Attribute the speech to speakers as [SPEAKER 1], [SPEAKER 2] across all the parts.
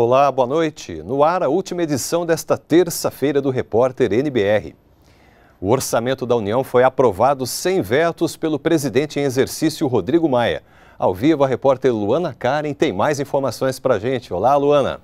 [SPEAKER 1] Olá, boa noite. No ar, a última edição desta terça-feira do Repórter NBR. O orçamento da União foi aprovado sem vetos pelo presidente em exercício, Rodrigo Maia. Ao vivo, a repórter Luana Karen tem mais informações para a gente. Olá, Luana.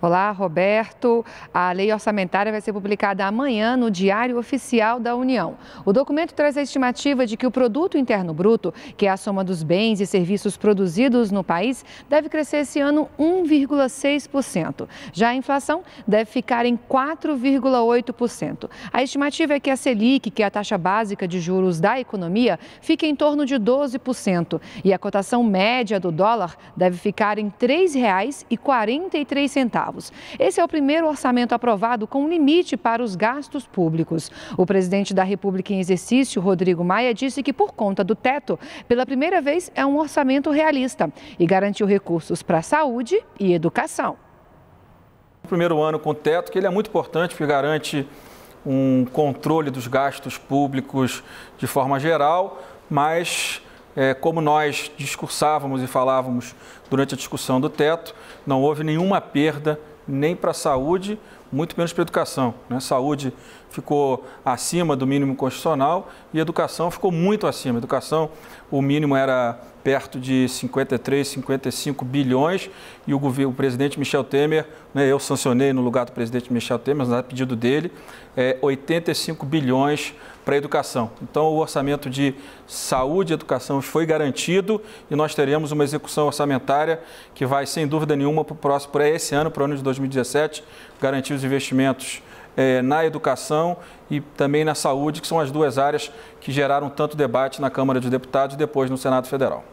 [SPEAKER 2] Olá, Roberto. A lei orçamentária vai ser publicada amanhã no Diário Oficial da União. O documento traz a estimativa de que o Produto Interno Bruto, que é a soma dos bens e serviços produzidos no país, deve crescer esse ano 1,6%. Já a inflação deve ficar em 4,8%. A estimativa é que a Selic, que é a taxa básica de juros da economia, fique em torno de 12% e a cotação média do dólar deve ficar em R$ 3,43 centavos. Esse é o primeiro orçamento aprovado com limite para os gastos públicos. O presidente da República em exercício, Rodrigo Maia, disse que por conta do teto, pela primeira vez é um orçamento realista e garantiu recursos para saúde e educação.
[SPEAKER 3] O primeiro ano com o teto, que ele é muito importante, porque garante um controle dos gastos públicos de forma geral, mas é, como nós discursávamos e falávamos durante a discussão do teto, não houve nenhuma perda nem para a saúde, muito menos para a educação. Né? Saúde ficou acima do mínimo constitucional e educação ficou muito acima. Educação, o mínimo era perto de 53, 55 bilhões e o, governo, o presidente Michel Temer, né, eu sancionei no lugar do presidente Michel Temer, mas a é pedido dele, é 85 bilhões para a educação. Então, o orçamento de saúde e educação foi garantido e nós teremos uma execução orçamentária que vai, sem dúvida nenhuma, para para esse ano, para o ano de 2017, garantir os investimentos é, na educação e também na saúde, que são as duas áreas que geraram tanto debate na Câmara dos Deputados e depois no Senado Federal.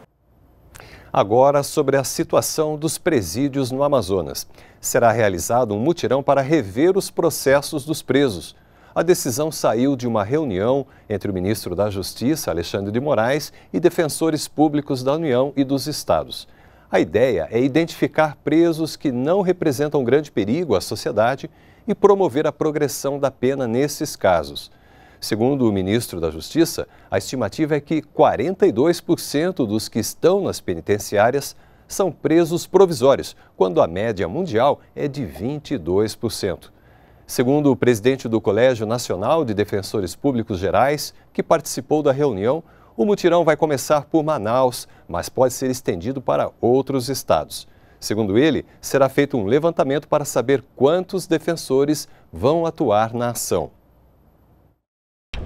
[SPEAKER 1] Agora sobre a situação dos presídios no Amazonas. Será realizado um mutirão para rever os processos dos presos. A decisão saiu de uma reunião entre o ministro da Justiça, Alexandre de Moraes, e defensores públicos da União e dos estados. A ideia é identificar presos que não representam grande perigo à sociedade e promover a progressão da pena nesses casos. Segundo o ministro da Justiça, a estimativa é que 42% dos que estão nas penitenciárias são presos provisórios, quando a média mundial é de 22%. Segundo o presidente do Colégio Nacional de Defensores Públicos Gerais, que participou da reunião, o mutirão vai começar por Manaus, mas pode ser estendido para outros estados. Segundo ele, será feito um levantamento para saber quantos defensores vão atuar na ação.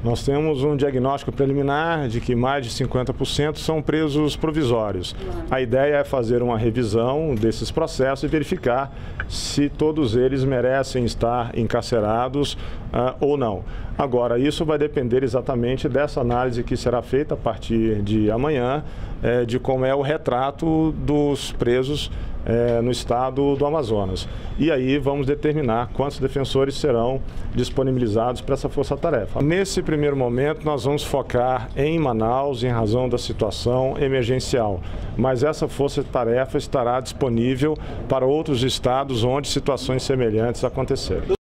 [SPEAKER 1] Nós temos um diagnóstico preliminar de que mais de 50% são presos provisórios. A ideia é fazer uma revisão desses processos e verificar se todos eles merecem estar encarcerados uh, ou não. Agora, isso vai depender exatamente dessa análise que será feita a partir de amanhã, eh, de como é o retrato dos presos é, no estado do Amazonas. E aí vamos determinar quantos defensores serão disponibilizados para essa força-tarefa. Nesse primeiro momento, nós vamos focar em Manaus, em razão da situação emergencial, mas essa força-tarefa estará disponível para outros estados onde situações semelhantes acontecerem.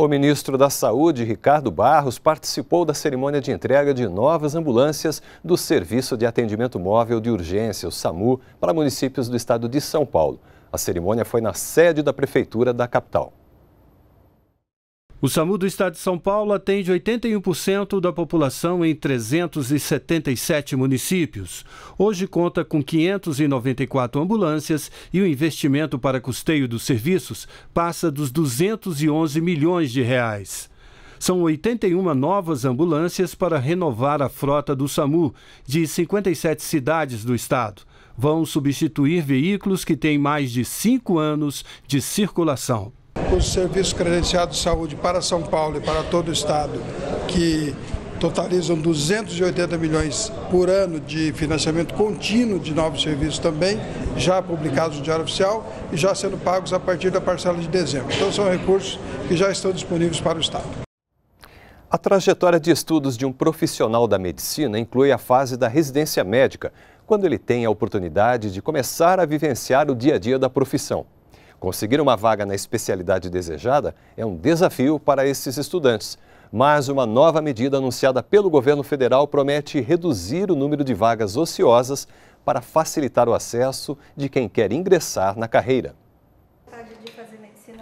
[SPEAKER 1] O ministro da Saúde, Ricardo Barros, participou da cerimônia de entrega de novas ambulâncias do Serviço de Atendimento Móvel de Urgência, o SAMU, para municípios do estado de São Paulo. A cerimônia foi na sede da Prefeitura da capital. O SAMU do Estado de São Paulo atende 81% da população em 377 municípios. Hoje conta com 594 ambulâncias e o investimento para custeio dos serviços passa dos 211 milhões de reais. São 81 novas ambulâncias para renovar a frota do SAMU de 57 cidades do estado. Vão substituir veículos que têm mais de cinco anos de circulação.
[SPEAKER 3] Os serviços credenciados de saúde para São Paulo e para todo o Estado, que totalizam 280 milhões por ano de financiamento contínuo de novos serviços também, já publicados no Diário Oficial e já sendo pagos a partir da parcela de dezembro. Então são recursos que já estão disponíveis para o Estado.
[SPEAKER 1] A trajetória de estudos de um profissional da medicina inclui a fase da residência médica, quando ele tem a oportunidade de começar a vivenciar o dia a dia da profissão. Conseguir uma vaga na especialidade desejada é um desafio para esses estudantes, mas uma nova medida anunciada pelo governo federal promete reduzir o número de vagas ociosas para facilitar o acesso de quem quer ingressar na carreira.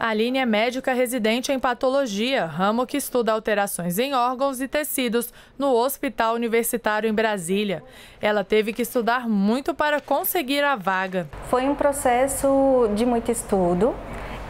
[SPEAKER 2] A Aline é médica residente em patologia, ramo que estuda alterações em órgãos e tecidos no Hospital Universitário em Brasília. Ela teve que estudar muito para conseguir a vaga. Foi um processo de muito estudo,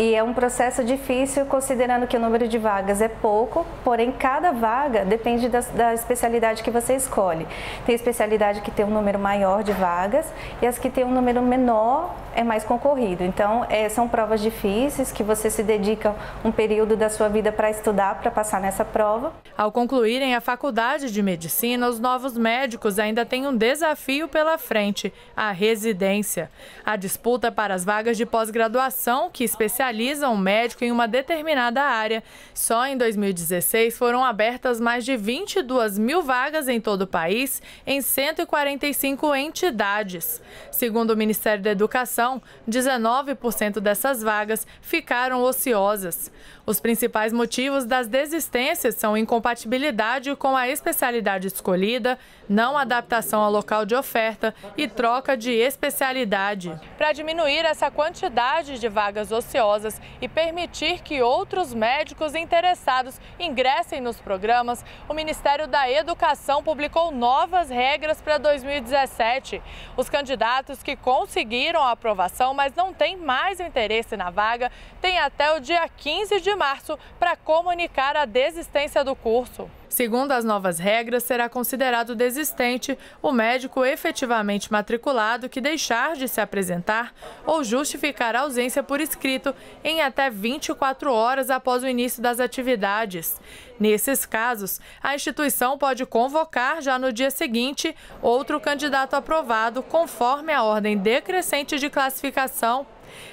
[SPEAKER 2] e é um processo difícil, considerando que o número de vagas é pouco, porém cada vaga depende da, da especialidade que você escolhe. Tem especialidade que tem um número maior de vagas e as que tem um número menor é mais concorrido. Então, é, são provas difíceis que você se dedica um período da sua vida para estudar, para passar nessa prova. Ao concluírem a faculdade de medicina, os novos médicos ainda têm um desafio pela frente: a residência. A disputa para as vagas de pós-graduação, que especializa especializa um médico em uma determinada área. Só em 2016 foram abertas mais de 22 mil vagas em todo o país, em 145 entidades. Segundo o Ministério da Educação, 19% dessas vagas ficaram ociosas. Os principais motivos das desistências são incompatibilidade com a especialidade escolhida, não adaptação ao local de oferta e troca de especialidade. Para diminuir essa quantidade de vagas ociosas, religiosas e permitir que outros médicos interessados ingressem nos programas, o Ministério da Educação publicou novas regras para 2017. Os candidatos que conseguiram a aprovação, mas não têm mais interesse na vaga, têm até o dia 15 de março para comunicar a desistência do curso. Segundo as novas regras, será considerado desistente o médico efetivamente matriculado que deixar de se apresentar ou justificar a ausência por escrito em até 24 horas após o início das atividades. Nesses casos, a instituição pode convocar já no dia seguinte outro candidato aprovado conforme a ordem decrescente de classificação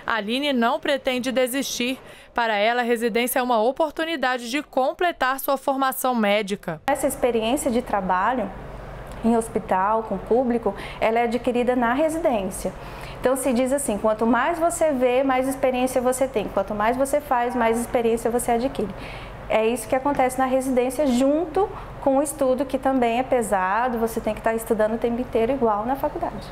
[SPEAKER 2] Aline não pretende desistir. Para ela, a residência é uma oportunidade de completar sua formação médica. Essa experiência de trabalho em hospital, com público, ela é adquirida na residência. Então se diz assim, quanto mais você vê, mais experiência você tem. Quanto mais você faz, mais experiência você adquire. É isso que acontece na residência junto com o estudo que também é pesado, você tem que estar estudando o tempo inteiro igual na faculdade.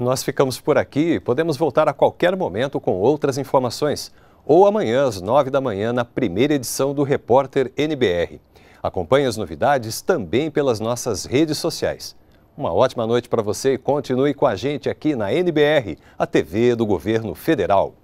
[SPEAKER 1] Nós ficamos por aqui. Podemos voltar a qualquer momento com outras informações. Ou amanhã, às nove da manhã, na primeira edição do Repórter NBR. Acompanhe as novidades também pelas nossas redes sociais. Uma ótima noite para você e continue com a gente aqui na NBR, a TV do Governo Federal.